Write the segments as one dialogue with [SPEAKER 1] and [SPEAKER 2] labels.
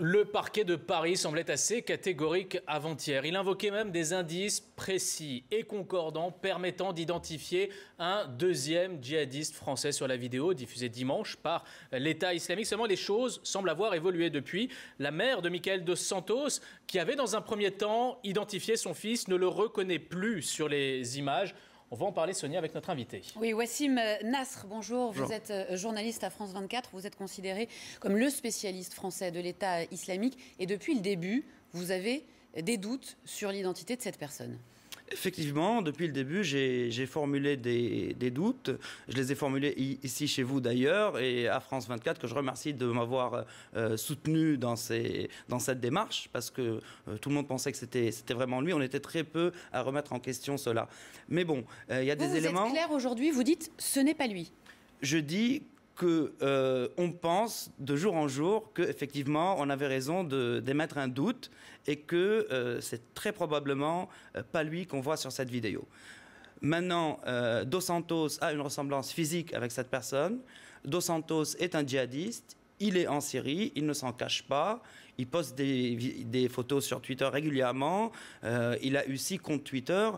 [SPEAKER 1] Le parquet de Paris semblait assez catégorique avant-hier. Il invoquait même des indices précis et concordants permettant d'identifier un deuxième djihadiste français sur la vidéo diffusée dimanche par l'État islamique. Seulement, les choses semblent avoir évolué depuis. La mère de Michael Dos Santos, qui avait dans un premier temps identifié son fils, ne le reconnaît plus sur les images. On va en parler, Sonia, avec notre invité.
[SPEAKER 2] Oui, Wassim euh, Nasr, bonjour. bonjour. Vous êtes euh, journaliste à France 24. Vous êtes considéré comme le spécialiste français de l'État islamique. Et depuis le début, vous avez des doutes sur l'identité de cette personne.
[SPEAKER 1] Effectivement, depuis le début, j'ai formulé des, doutes. Je les ai formulés ici chez vous d'ailleurs et à France 24 que je remercie de m'avoir euh, soutenu dans, cette démarche parce que euh, tout le monde pensait que c'était vraiment lui. On était très peu à remettre en question cela. Mais bon, euh, il y a des éléments. Vous
[SPEAKER 2] êtes clair aujourd'hui, vous dites ce n'est pas lui.
[SPEAKER 1] Je dis que euh, on pense de jour en jour qu'effectivement on avait raison d'émettre un doute et que euh, c'est très probablement euh, pas lui qu'on voit sur cette vidéo. Maintenant, Dos Santos a une ressemblance physique avec cette personne. Dos Santos est un djihadiste. Il est en Syrie, il ne s'en cache pas, il poste des, des, photos sur Twitter régulièrement, il a eu six comptes Twitter.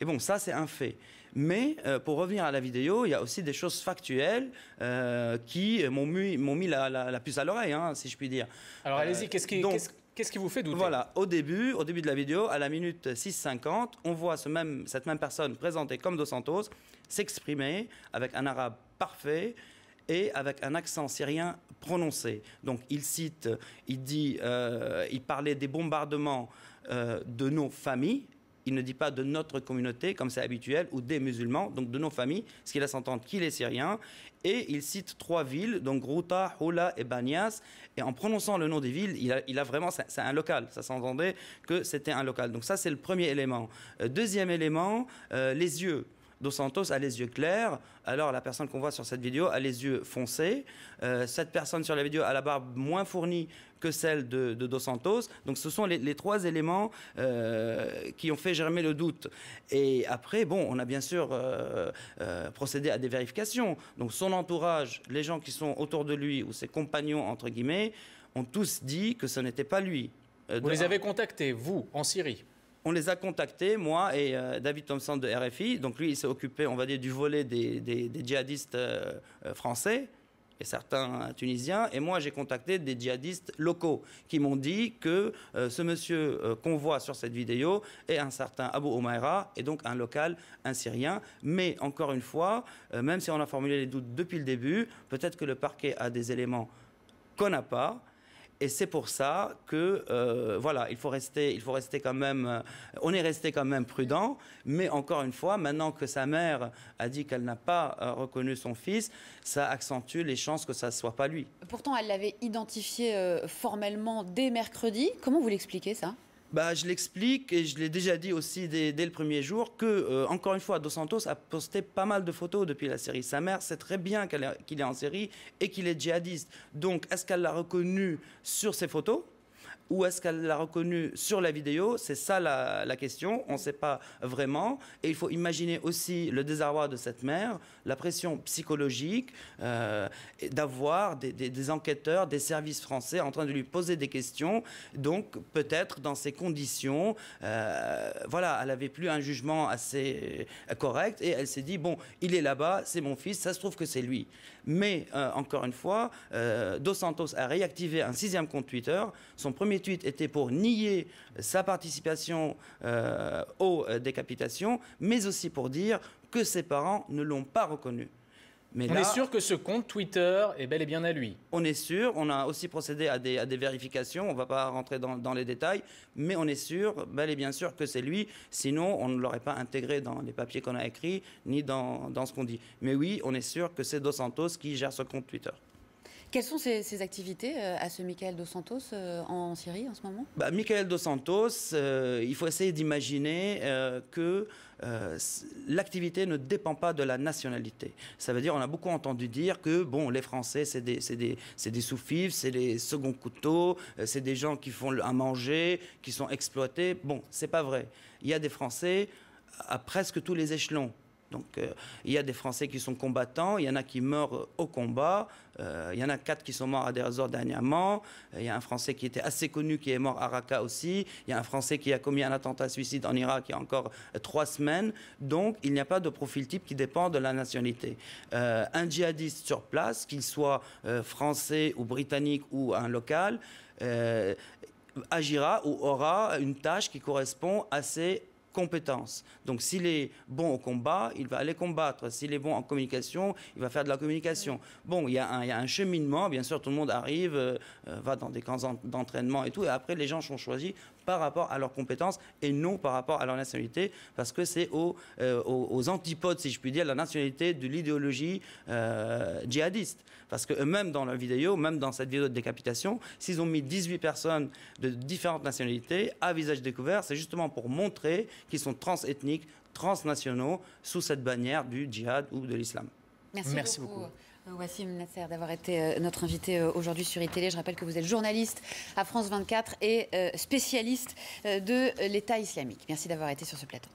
[SPEAKER 1] Et bon, ça, c'est un fait. Mais euh, pour revenir à la vidéo, il y a aussi des choses factuelles euh, qui m'ont mis, la, puce à l'oreille, hein, si je puis dire. Alors allez-y, euh, qu'est-ce qui... vous fait douter Voilà, au début, au début de la vidéo, à la minute 6.50, on voit cette même personne présentée comme Dos Santos s'exprimer avec un arabe parfait et avec un accent syrien prononcé. Donc il cite, il dit, il parlait des bombardements de nos familles il ne dit pas de notre communauté, comme c'est habituel, ou des musulmans, donc de nos familles, ce qui laisse entendre qu'il est syrien. Et il cite trois villes, donc Ghouta, Hula et Banias. Et en prononçant le nom des villes, il a, vraiment, c'est un local. Ça s'entendait que c'était un local. Donc ça, c'est le premier élément. Euh, deuxième élément, euh, les yeux. Dos Santos a les yeux clairs, alors la personne qu'on voit sur cette vidéo a les yeux foncés. Euh, cette personne sur la vidéo a la barbe moins fournie que celle de, Dos Santos. Donc ce sont les, trois éléments euh, qui ont fait germer le doute. Et après, bon, on a bien sûr euh, procédé à des vérifications. Donc son entourage, les gens qui sont autour de lui ou ses compagnons, entre guillemets, ont tous dit que ce n'était pas lui. Vous les avez contactés, vous, en Syrie on les a contactés, moi et euh, David Thompson de RFI. Donc lui, il s'est occupé, on va dire, du volet des, djihadistes euh, euh, français et certains Tunisiens. Et moi, j'ai contacté des djihadistes locaux qui m'ont dit que ce monsieur qu'on voit sur cette vidéo est un certain Abu Omaira, et donc un local, un Syrien. Mais encore une fois, même si on a formulé les doutes depuis le début, peut-être que le parquet a des éléments qu'on n'a pas et c'est pour ça que, euh, voilà, il faut rester, il faut rester quand même, euh, on est resté quand même prudent. Mais encore une fois, maintenant que sa mère a dit qu'elle n'a pas euh, reconnu son fils, ça accentue les chances que ça ne soit pas lui.
[SPEAKER 2] Pourtant, elle l'avait identifié formellement dès mercredi. Comment vous l'expliquez ça
[SPEAKER 1] bah, je l'explique et je l'ai déjà dit aussi dès, le premier jour que, euh, encore une fois, Dos Santos a posté pas mal de photos depuis la série. Sa mère sait très bien qu'il est en série et qu'il est djihadiste. Donc, est-ce qu'elle l'a reconnu sur ses photos ou est-ce qu'elle l'a reconnu sur la vidéo C'est ça la, question. On ne sait pas vraiment. Et il faut imaginer aussi le désarroi de cette mère, la pression psychologique euh, d'avoir des, enquêteurs, des services français en train de lui poser des questions. Donc peut-être dans ces conditions, euh, voilà, elle n'avait plus un jugement assez correct et elle s'est dit bon, il est là-bas, c'est mon fils, ça se trouve que c'est lui. Mais euh, encore une fois, Dos Santos a réactivé un sixième compte Twitter. Son premier était pour nier sa participation euh, aux euh, décapitations, mais aussi pour dire que ses parents ne l'ont pas reconnu. Mais on est sûr que ce compte Twitter est bel et bien à lui. On est sûr. On a aussi procédé à des, vérifications. On ne va pas rentrer dans, les détails. Mais on est sûr, bel et bien sûr, que c'est lui. Sinon, on ne l'aurait pas intégré dans les papiers qu'on a écrits, ni dans ce qu'on dit. Mais oui, on est sûr que c'est Dos Santos qui gère ce compte Twitter.
[SPEAKER 2] Quelles sont ces activités euh, à ce Michael Dos Santos euh, en Syrie en ce moment
[SPEAKER 1] bah, Michael Dos Santos, euh, il faut essayer d'imaginer que l'activité ne dépend pas de la nationalité. Ça veut dire, on a beaucoup entendu dire que, bon, les Français, c'est des, c'est c'est des sous c'est des seconds couteaux, c'est des gens qui font à manger, qui sont exploités. Bon, c'est pas vrai. Il y a des Français à presque tous les échelons. Donc euh, il y a des Français qui sont combattants, il y en a qui meurent au combat, euh, il y en a quatre qui sont morts à Deir dernièrement, euh, il y a un Français qui était assez connu qui est mort à Raqqa aussi, il y a un Français qui a commis un attentat suicide en Irak il y a encore trois semaines. Donc il n'y a pas de profil type qui dépend de la nationalité. un djihadiste sur place, qu'il soit français ou britannique ou un local, agira ou aura une tâche qui correspond à ses compétences. Donc s'il est bon au combat, il va aller combattre. S'il est bon en communication, il va faire de la communication. Bon, il y a un, cheminement, bien sûr, tout le monde arrive, euh, euh, va dans des camps d'entraînement et tout, et après les gens sont choisis par rapport à leurs compétences et non par rapport à leur nationalité, parce que c'est euh, aux, antipodes, si je puis dire, la nationalité de l'idéologie djihadiste. Parce que eux-mêmes, dans la vidéo, même dans cette vidéo de décapitation, s'ils ont mis 18 personnes de différentes nationalités à visage découvert, c'est justement pour montrer qui sont transethniques, transnationaux, sous cette bannière du djihad ou de l'islam.
[SPEAKER 2] Merci, Merci, beaucoup. Euh, Wassim Nasser d'avoir été euh, notre invité euh, aujourd'hui sur iTélé. Je rappelle que vous êtes journaliste à France 24 et spécialiste de l'État islamique. Merci d'avoir été sur ce plateau.